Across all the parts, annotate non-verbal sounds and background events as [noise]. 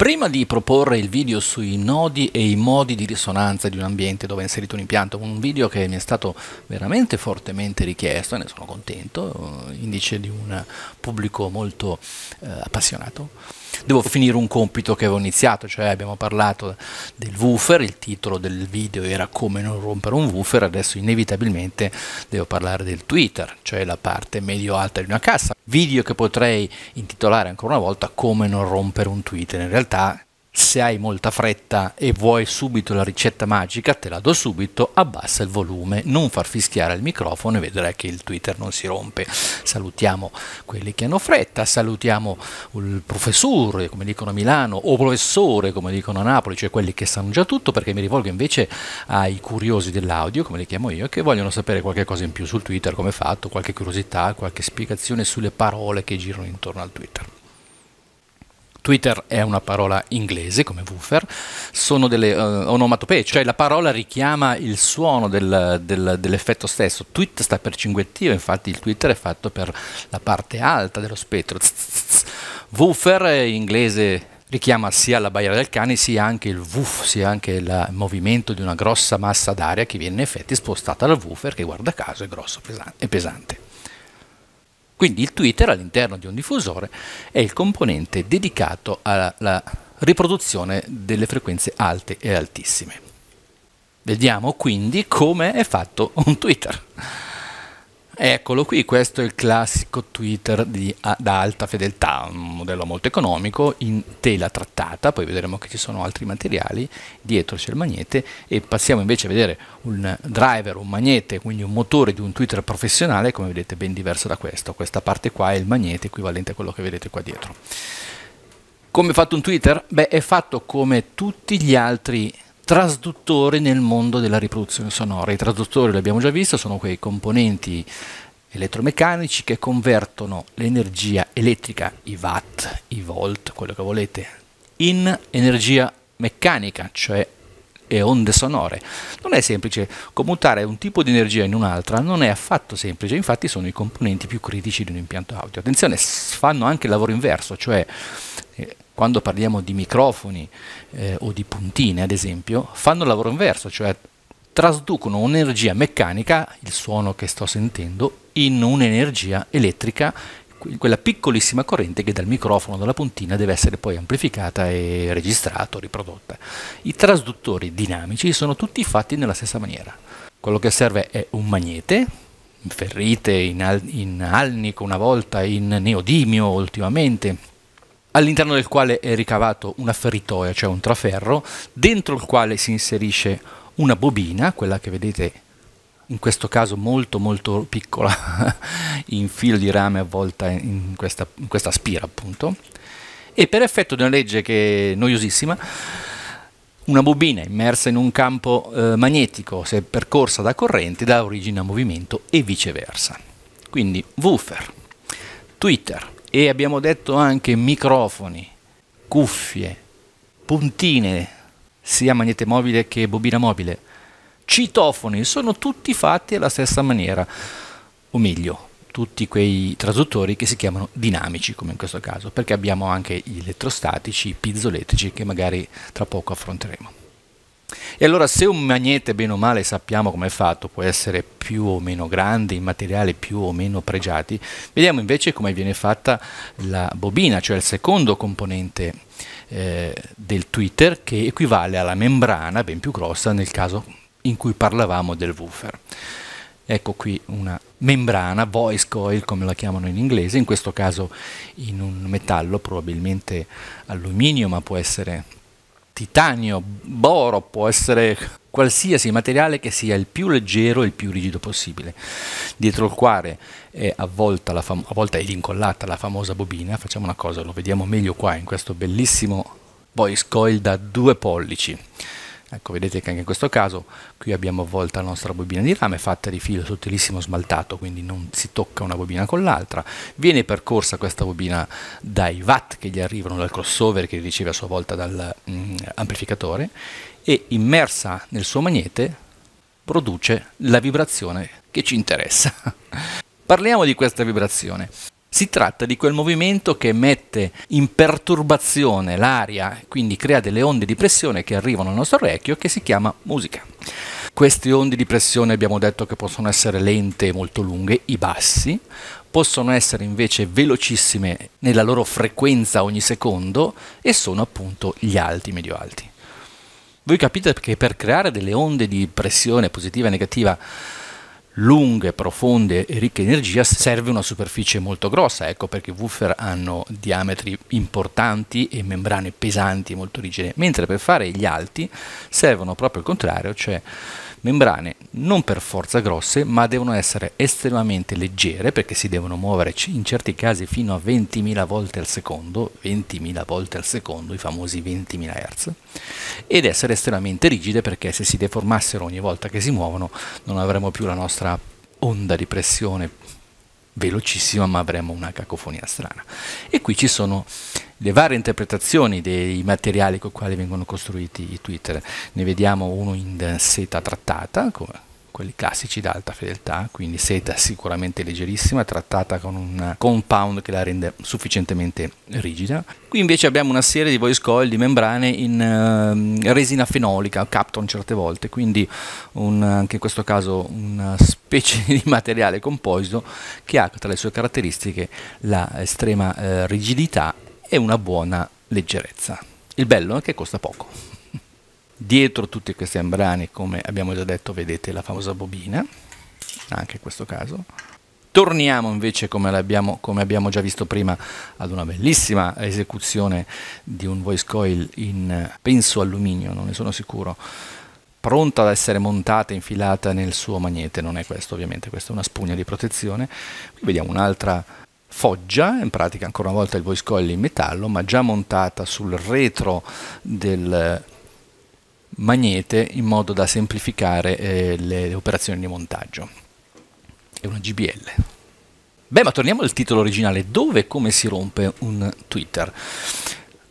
Prima di proporre il video sui nodi e i modi di risonanza di un ambiente dove è inserito un impianto, un video che mi è stato veramente fortemente richiesto, e ne sono contento, eh, indice di un pubblico molto eh, appassionato, devo finire un compito che avevo iniziato, cioè abbiamo parlato del woofer, il titolo del video era come non rompere un woofer, adesso inevitabilmente devo parlare del Twitter, cioè la parte medio-alta di una cassa video che potrei intitolare ancora una volta come non rompere un tweet. In realtà se hai molta fretta e vuoi subito la ricetta magica, te la do subito, abbassa il volume, non far fischiare il microfono e vedrai che il Twitter non si rompe. Salutiamo quelli che hanno fretta, salutiamo il professore, come dicono a Milano, o professore, come dicono a Napoli, cioè quelli che sanno già tutto, perché mi rivolgo invece ai curiosi dell'audio, come li chiamo io, che vogliono sapere qualche cosa in più sul Twitter, come è fatto, qualche curiosità, qualche spiegazione sulle parole che girano intorno al Twitter. Twitter è una parola inglese come woofer, sono delle uh, eh, onomatopee, cioè la parola richiama il suono del, del, dell'effetto stesso. Tweet sta per cinguettio, infatti il Twitter è fatto per la parte alta dello spettro. Woofer eh, in inglese richiama sia la Baia del Cane sia anche il woof, sia anche il movimento di una grossa massa d'aria che viene in effetti spostata dal woofer che guarda caso è grosso e pesante. Quindi il Twitter all'interno di un diffusore è il componente dedicato alla riproduzione delle frequenze alte e altissime. Vediamo quindi come è fatto un Twitter. Eccolo qui, questo è il classico Twitter di, ad alta fedeltà, un modello molto economico, in tela trattata, poi vedremo che ci sono altri materiali, dietro c'è il magnete e passiamo invece a vedere un driver, un magnete, quindi un motore di un Twitter professionale, come vedete ben diverso da questo, questa parte qua è il magnete equivalente a quello che vedete qua dietro. Come è fatto un Twitter? Beh, è fatto come tutti gli altri trasduttori nel mondo della riproduzione sonora. I trasduttori, l'abbiamo già visto, sono quei componenti elettromeccanici che convertono l'energia elettrica, i watt, i volt, quello che volete, in energia meccanica, cioè e onde sonore. Non è semplice, commutare un tipo di energia in un'altra non è affatto semplice, infatti sono i componenti più critici di un impianto audio. Attenzione, fanno anche il lavoro inverso, cioè eh, quando parliamo di microfoni eh, o di puntine ad esempio, fanno il lavoro inverso, cioè trasducono un'energia meccanica, il suono che sto sentendo, in un'energia elettrica, quella piccolissima corrente che dal microfono, dalla puntina, deve essere poi amplificata e registrata, riprodotta. I trasduttori dinamici sono tutti fatti nella stessa maniera. Quello che serve è un magnete, in ferrite, in, al- in alnico una volta, in neodimio ultimamente, all'interno del quale è ricavato una ferritoia, cioè un traferro, dentro il quale si inserisce una bobina, quella che vedete in questo caso molto molto piccola, [laughs] in filo di rame avvolta in questa, in questa spira appunto, e per effetto di una legge che è noiosissima, una bobina immersa in un campo eh, magnetico, se percorsa da correnti, dà origine a movimento e viceversa. Quindi woofer, Twitter, e abbiamo detto anche microfoni, cuffie, puntine, sia magnete mobile che bobina mobile, citofoni, sono tutti fatti alla stessa maniera, o meglio, tutti quei traduttori che si chiamano dinamici, come in questo caso, perché abbiamo anche gli elettrostatici, i piezoelettrici, che magari tra poco affronteremo. E allora se un magnete bene o male sappiamo com'è fatto, può essere più o meno grande, in materiali più o meno pregiati, vediamo invece come viene fatta la bobina, cioè il secondo componente eh, del Twitter che equivale alla membrana ben più grossa nel caso in cui parlavamo del woofer. Ecco qui una membrana, voice coil come la chiamano in inglese, in questo caso in un metallo, probabilmente alluminio, ma può essere titanio, boro, può essere qualsiasi materiale che sia il più leggero e il più rigido possibile, dietro il quale è avvolta, la avvolta ed incollata la famosa bobina, facciamo una cosa, lo vediamo meglio qua in questo bellissimo voice coil da due pollici Ecco, vedete che anche in questo caso qui abbiamo avvolta la nostra bobina di rame fatta di filo sottilissimo smaltato, quindi non si tocca una bobina con l'altra. Viene percorsa questa bobina dai watt che gli arrivano dal crossover che riceve a sua volta dall'amplificatore mm, e immersa nel suo magnete produce la vibrazione che ci interessa. [laughs] Parliamo di questa vibrazione. Si tratta di quel movimento che mette in perturbazione l'aria, quindi crea delle onde di pressione che arrivano al nostro orecchio che si chiama musica. Queste onde di pressione abbiamo detto che possono essere lente e molto lunghe, i bassi, possono essere invece velocissime nella loro frequenza ogni secondo e sono appunto gli alti, medio alti. Voi capite che per creare delle onde di pressione positiva e negativa lunghe, profonde e ricche di energia serve una superficie molto grossa, ecco perché i woofer hanno diametri importanti e membrane pesanti e molto rigide, mentre per fare gli alti servono proprio il contrario, cioè membrane non per forza grosse ma devono essere estremamente leggere perché si devono muovere in certi casi fino a 20.000 volte al secondo, 20.000 volte al secondo, i famosi 20.000 Hz, ed essere estremamente rigide perché se si deformassero ogni volta che si muovono non avremmo più la nostra onda di pressione velocissima ma avremmo una cacofonia strana. E qui ci sono le varie interpretazioni dei materiali con i quali vengono costruiti i Twitter. Ne vediamo uno in seta trattata, come quelli classici d'alta fedeltà, quindi seta sicuramente leggerissima, trattata con un compound che la rende sufficientemente rigida. Qui invece abbiamo una serie di voice coil di membrane in uh, resina fenolica, capton certe volte, quindi un, anche in questo caso una specie [laughs] di materiale composito che ha tra le sue caratteristiche l'estrema uh, eh, rigidità e una buona leggerezza. Il bello è che costa poco. Dietro tutti questi embrani, come abbiamo già detto, vedete la famosa bobina, anche in questo caso. Torniamo invece, come, come abbiamo già visto prima, ad una bellissima esecuzione di un voice coil in, penso, alluminio, non ne sono sicuro, pronta ad essere montata e infilata nel suo magnete, non è questo ovviamente, questa è una spugna di protezione. Qui vediamo un'altra foggia, in pratica ancora una volta il voice coil in metallo, ma già montata sul retro del magnete in modo da semplificare eh, le operazioni di montaggio. È una GBL. Beh, ma torniamo al titolo originale, dove e come si rompe un Twitter?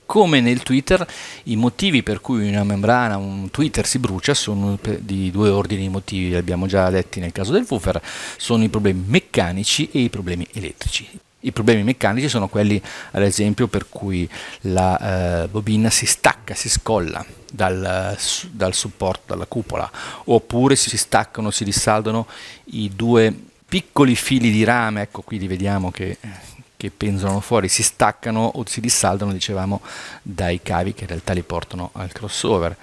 Come nel Twitter, i motivi per cui una membrana, un Twitter si brucia sono di due ordini di motivi, li abbiamo già detti nel caso del woofer, sono i problemi meccanici e i problemi elettrici. I problemi meccanici sono quelli, ad esempio, per cui la eh, bobina si stacca, si scolla dal, dal, supporto, dalla cupola, oppure si staccano, si dissaldano i due piccoli fili di rame, ecco qui li vediamo che, che penzolano fuori, si staccano o si dissaldano, dicevamo, dai cavi che in realtà li portano al crossover.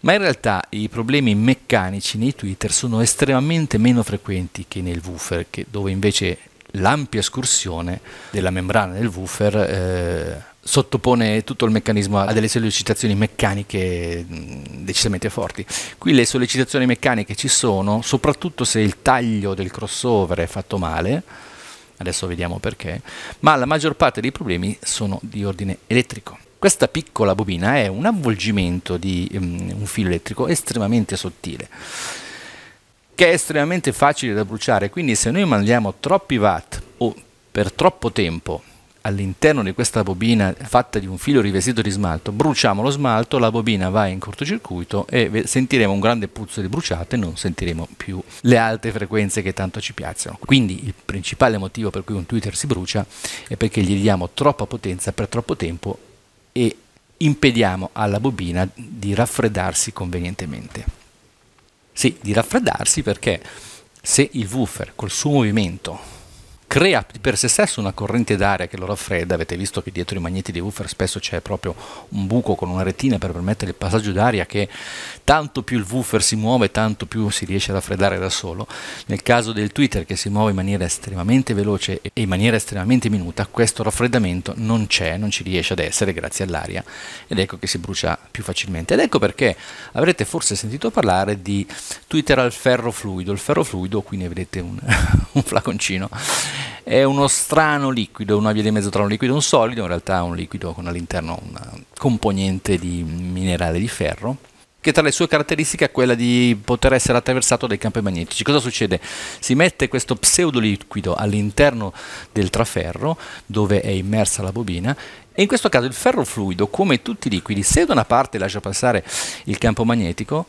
Ma in realtà i problemi meccanici nei Twitter sono estremamente meno frequenti che nel woofer, che dove invece l'ampia escursione della membrana del woofer eh, sottopone tutto il meccanismo a delle sollecitazioni meccaniche mm, decisamente forti. Qui le sollecitazioni meccaniche ci sono, soprattutto se il taglio del crossover è fatto male, adesso vediamo perché, ma la maggior parte dei problemi sono di ordine elettrico. Questa piccola bobina è un avvolgimento di um, un filo elettrico estremamente sottile che è estremamente facile da bruciare, quindi se noi mandiamo troppi watt o per troppo tempo all'interno di questa bobina fatta di un filo rivestito di smalto, bruciamo lo smalto, la bobina va in cortocircuito e sentiremo un grande puzzo di bruciate, non sentiremo più le alte frequenze che tanto ci piacciono. Quindi il principale motivo per cui un Twitter si brucia è perché gli diamo troppa potenza per troppo tempo e impediamo alla bobina di raffreddarsi convenientemente. Sì, di raffreddarsi perché se il woofer col suo movimento crea per se stesso una corrente d'aria che lo raffredda, avete visto che dietro i magneti di woofer spesso c'è proprio un buco con una retina per permettere il passaggio d'aria che tanto più il woofer si muove tanto più si riesce a raffreddare da solo, nel caso del Twitter che si muove in maniera estremamente veloce e in maniera estremamente minuta questo raffreddamento non c'è, non ci riesce ad essere grazie all'aria ed ecco che si brucia più facilmente ed ecco perché avrete forse sentito parlare di Twitter al ferro fluido, il ferro fluido qui ne vedete un, [laughs] un flaconcino è uno strano liquido, una via di mezzo tra un liquido e un solido, in realtà è un liquido con all'interno una componente di minerale di ferro che tra le sue caratteristiche è quella di poter essere attraversato dai campi magnetici. Cosa succede? Si mette questo pseudoliquido all'interno del traferro, dove è immersa la bobina, e in questo caso il ferro fluido, come tutti i liquidi, se da una parte lascia passare il campo magnetico,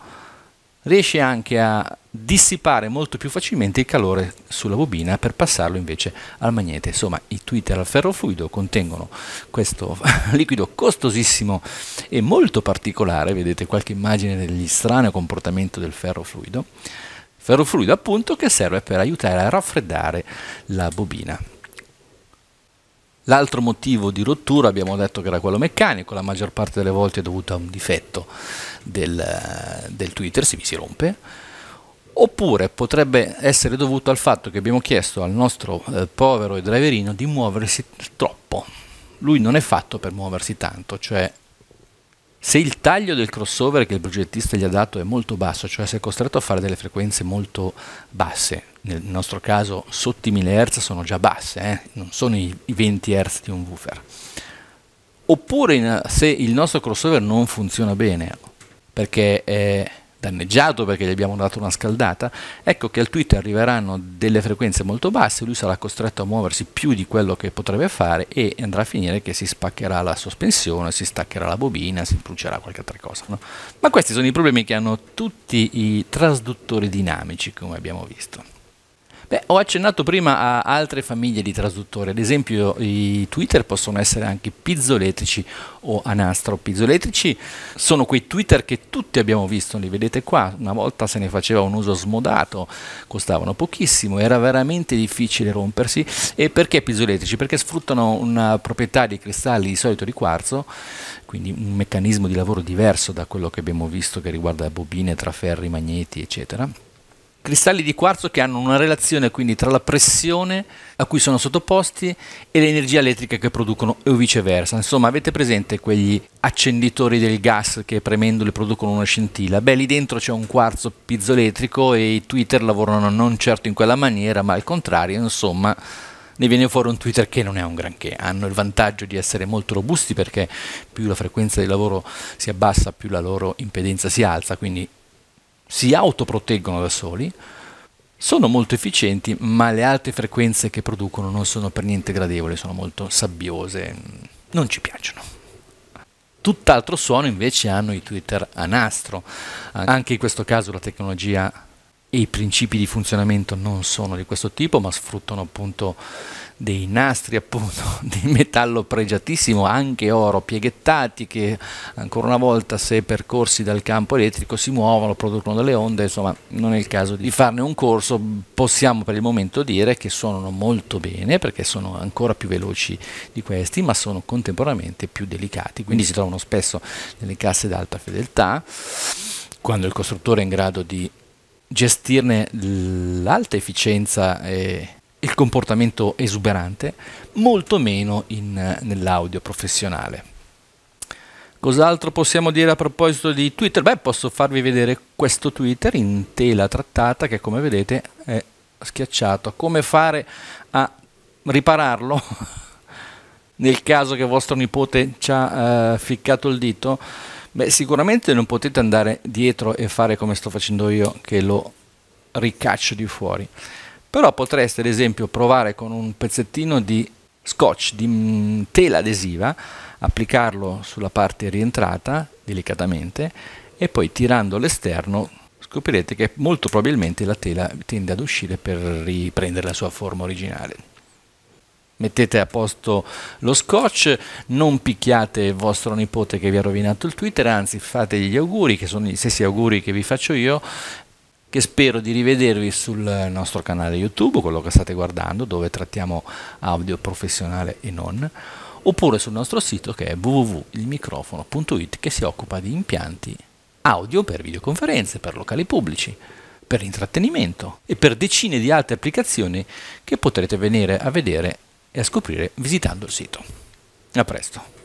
riesce anche a dissipare molto più facilmente il calore sulla bobina per passarlo invece al magnete. Insomma, i Twitter al ferro fluido contengono questo [laughs] liquido costosissimo e molto particolare, vedete qualche immagine strano comportamento del ferro fluido. Ferro fluido appunto che serve per aiutare a raffreddare la bobina. L'altro motivo di rottura abbiamo detto che era quello meccanico, la maggior parte delle volte è dovuto a un difetto del, del Twitter, si, si rompe, oppure potrebbe essere dovuto al fatto che abbiamo chiesto al nostro eh, povero driverino di muoversi troppo. Lui non è fatto per muoversi tanto, cioè se il taglio del crossover che il progettista gli ha dato è molto basso, cioè se è costretto a fare delle frequenze molto basse, nel nostro caso sotto i 1000 Hz sono già basse, eh? non sono i, 20 Hz di un woofer. Oppure in, se il nostro crossover non funziona bene, perché è danneggiato, perché gli abbiamo dato una scaldata, ecco che al Twitter arriveranno delle frequenze molto basse, lui sarà costretto a muoversi più di quello che potrebbe fare e andrà a finire che si spaccherà la sospensione, si staccherà la bobina, si brucerà qualche altra cosa. No? Ma questi sono i problemi che hanno tutti i trasduttori dinamici, come abbiamo visto. Beh, ho accennato prima a altre famiglie di traduttori, ad esempio i Twitter possono essere anche pizzoletrici o anastro nastro. sono quei Twitter che tutti abbiamo visto, li vedete qua, una volta se ne faceva un uso smodato, costavano pochissimo, era veramente difficile rompersi. E perché pizzoletrici? Perché sfruttano una proprietà dei cristalli di solito di quarzo, quindi un meccanismo di lavoro diverso da quello che abbiamo visto che riguarda bobine, traferri, magneti, eccetera cristalli di quarzo che hanno una relazione quindi tra la pressione a cui sono sottoposti e l'energia elettrica che producono e viceversa. Insomma, avete presente quegli accenditori del gas che premendoli producono una scintilla? Beh, lì dentro c'è un quarzo piezoelettrico e i Twitter lavorano non certo in quella maniera, ma al contrario, insomma, ne viene fuori un Twitter che non è un granché. Hanno il vantaggio di essere molto robusti perché più la frequenza di lavoro si abbassa, più la loro impedenza si alza, quindi si autoproteggono da soli, sono molto efficienti, ma le alte frequenze che producono non sono per niente gradevoli, sono molto sabbiose, non ci piacciono. Tutt'altro suono invece hanno i Twitter a nastro, anche in questo caso la tecnologia e i principi di funzionamento non sono di questo tipo, ma sfruttano appunto dei nastri appunto [laughs] di metallo pregiatissimo, anche oro, pieghettati che ancora una volta se percorsi dal campo elettrico si muovono, producono delle onde, insomma non è il caso di farne un corso, possiamo per il momento dire che suonano molto bene perché sono ancora più veloci di questi, ma sono contemporaneamente più delicati, quindi si trovano spesso nelle casse d'alta fedeltà quando il costruttore è in grado di gestirne l'alta efficienza e il comportamento esuberante, molto meno in, nell'audio professionale. Cos'altro possiamo dire a proposito di Twitter? Beh, posso farvi vedere questo Twitter in tela trattata che come vedete è schiacciato. Come fare a ripararlo? [laughs] Nel caso che vostro nipote ci ha eh, ficcato il dito? Beh, sicuramente non potete andare dietro e fare come sto facendo io, che lo ricaccio di fuori però potreste ad esempio provare con un pezzettino di scotch, di mm, tela adesiva, applicarlo sulla parte rientrata delicatamente e poi tirando l'esterno scoprirete che molto probabilmente la tela tende ad uscire per riprendere la sua forma originale. Mettete a posto lo scotch, non picchiate il vostro nipote che vi ha rovinato il Twitter, anzi fategli gli auguri, che sono gli stessi auguri che vi faccio io, che spero di rivedervi sul nostro canale YouTube, quello che state guardando, dove trattiamo audio professionale e non, oppure sul nostro sito che è www.ilmicrofono.it che si occupa di impianti audio per videoconferenze, per locali pubblici, per intrattenimento e per decine di altre applicazioni che potrete venire a vedere e a scoprire visitando il sito. A presto!